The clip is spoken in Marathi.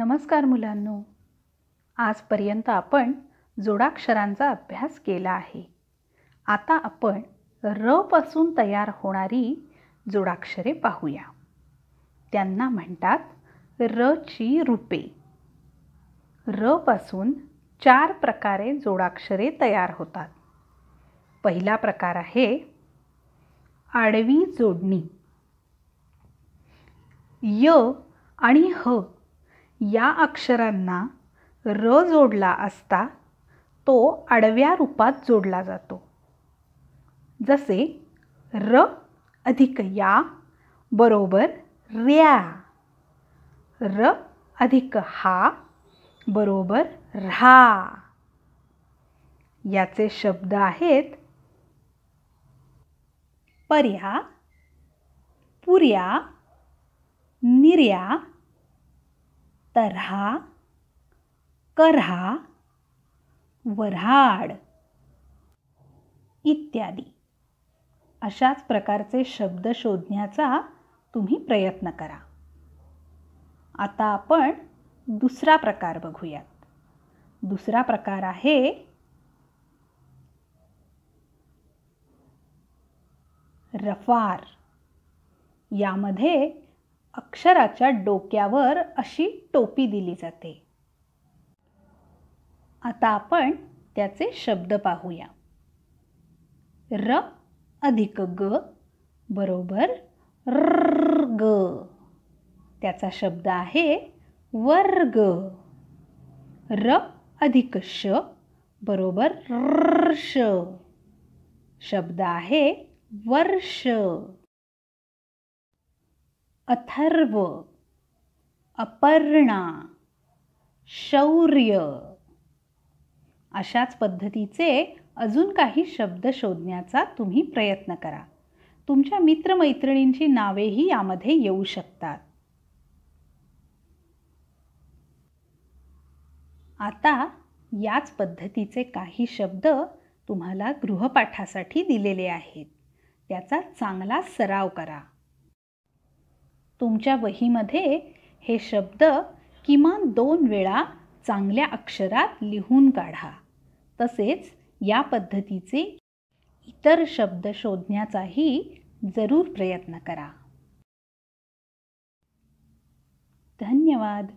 नमस्कार मुलांनो आजपर्यंत आपण जोडाक्षरांचा अभ्यास केला आहे आता आपण र पासून तयार होणारी जोडाक्षरे पाहूया त्यांना म्हणतात र ची रूपे र पासून चार प्रकारे जोडाक्षरे तयार होतात पहिला प्रकार आहे आडवी जोडणी य आणि ह या अक्षरांना र जोडला असता तो आडव्या रूपात जोडला जातो जसे र अधिक या बरोबर र्या, र अधिक हा बरोबर रा याचे शब्द आहेत पर्या पुर्या, निर्या तरहा, करहा, वऱ्हाड इत्यादी अशाच प्रकारचे शब्द शोधण्याचा तुम्ही प्रयत्न करा आता आपण दुसरा प्रकार बघूयात दुसरा प्रकार आहे रफार यामध्ये अक्षराच्या डोक्यावर अशी टोपी दिली जाते आता आपण त्याचे शब्द पाहूया र अधिक ग बरोबर र ग त्याचा शब्द आहे वर्ग र अधिक श बरोबर श शब्द आहे वर्ष अथर्व अपर्णा शौर्य अशाच पद्धतीचे अजून काही शब्द शोधण्याचा तुम्ही प्रयत्न करा तुमच्या मित्रमैत्रिणींची नावेही यामध्ये येऊ शकतात आता याच पद्धतीचे काही शब्द तुम्हाला गृहपाठासाठी दिलेले आहेत त्याचा चांगला सराव करा तुमच्या वहीमध्ये हे शब्द किमान दोन वेळा चांगल्या अक्षरात लिहून काढा तसेच या पद्धतीचे इतर शब्द शोधण्याचाही जरूर प्रयत्न करा धन्यवाद